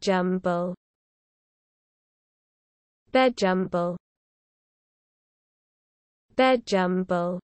jumble. Bed jumble.